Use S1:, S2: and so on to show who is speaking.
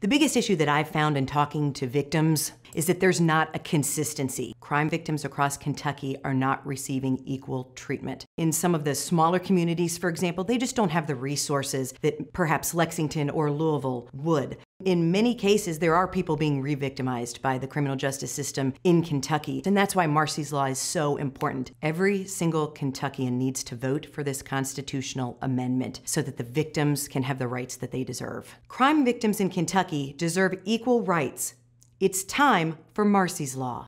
S1: The biggest issue that I've found in talking to victims is that there's not a consistency. Crime victims across Kentucky are not receiving equal treatment. In some of the smaller communities, for example, they just don't have the resources that perhaps Lexington or Louisville would. In many cases, there are people being re-victimized by the criminal justice system in Kentucky, and that's why Marcy's Law is so important. Every single Kentuckian needs to vote for this constitutional amendment so that the victims can have the rights that they deserve. Crime victims in Kentucky deserve equal rights. It's time for Marcy's Law.